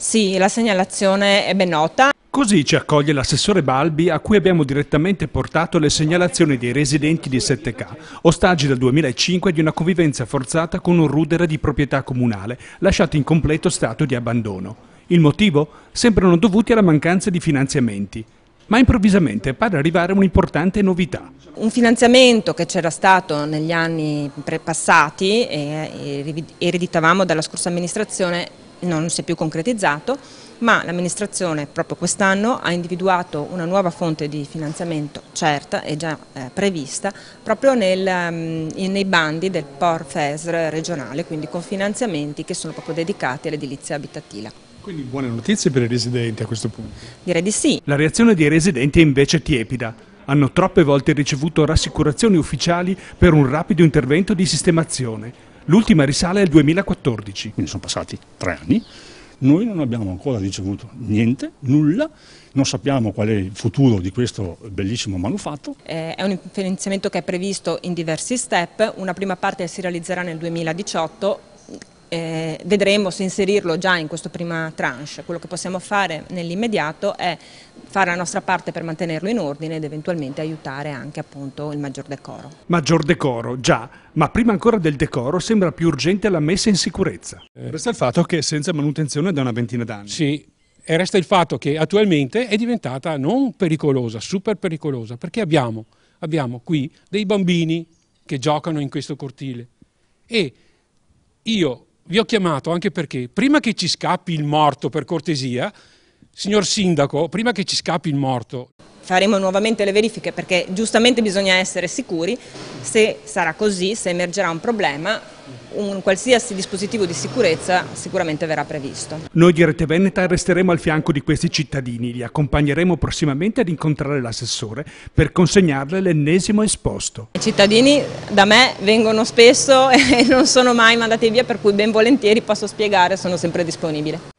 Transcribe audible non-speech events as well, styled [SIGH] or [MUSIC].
Sì, la segnalazione è ben nota. Così ci accoglie l'assessore Balbi a cui abbiamo direttamente portato le segnalazioni dei residenti di 7K, ostaggi dal 2005 di una convivenza forzata con un rudere di proprietà comunale, lasciato in completo stato di abbandono. Il motivo? Sembrano dovuti alla mancanza di finanziamenti. Ma improvvisamente pare arrivare un'importante novità. Un finanziamento che c'era stato negli anni passati e ereditavamo dalla scorsa amministrazione non si è più concretizzato, ma l'amministrazione proprio quest'anno ha individuato una nuova fonte di finanziamento certa e già eh, prevista proprio nel, um, nei bandi del POR FESR regionale, quindi con finanziamenti che sono proprio dedicati all'edilizia abitativa. Quindi buone notizie per i residenti a questo punto? Direi di sì. La reazione dei residenti è invece tiepida. Hanno troppe volte ricevuto rassicurazioni ufficiali per un rapido intervento di sistemazione L'ultima risale al 2014. Quindi sono passati tre anni. Noi non abbiamo ancora ricevuto niente, nulla, non sappiamo qual è il futuro di questo bellissimo manufatto. Eh, è un finanziamento che è previsto in diversi step, una prima parte si realizzerà nel 2018 eh, vedremo se inserirlo già in questa prima tranche. Quello che possiamo fare nell'immediato è fare la nostra parte per mantenerlo in ordine ed eventualmente aiutare anche appunto il maggior decoro. Maggior decoro, già, ma prima ancora del decoro sembra più urgente la messa in sicurezza. Eh. Resta il fatto che è senza manutenzione da una ventina d'anni. Sì, e resta il fatto che attualmente è diventata non pericolosa, super pericolosa, perché abbiamo, abbiamo qui dei bambini che giocano in questo cortile e io vi ho chiamato anche perché prima che ci scappi il morto, per cortesia, signor Sindaco, prima che ci scappi il morto. Faremo nuovamente le verifiche perché giustamente bisogna essere sicuri se sarà così, se emergerà un problema, un qualsiasi dispositivo di sicurezza sicuramente verrà previsto. Noi di Rete Veneta resteremo al fianco di questi cittadini, li accompagneremo prossimamente ad incontrare l'assessore per consegnarle l'ennesimo esposto. I cittadini da me vengono spesso [LAUGHS] e non sono mai mandati via per cui ben volentieri posso spiegare, sono sempre disponibile.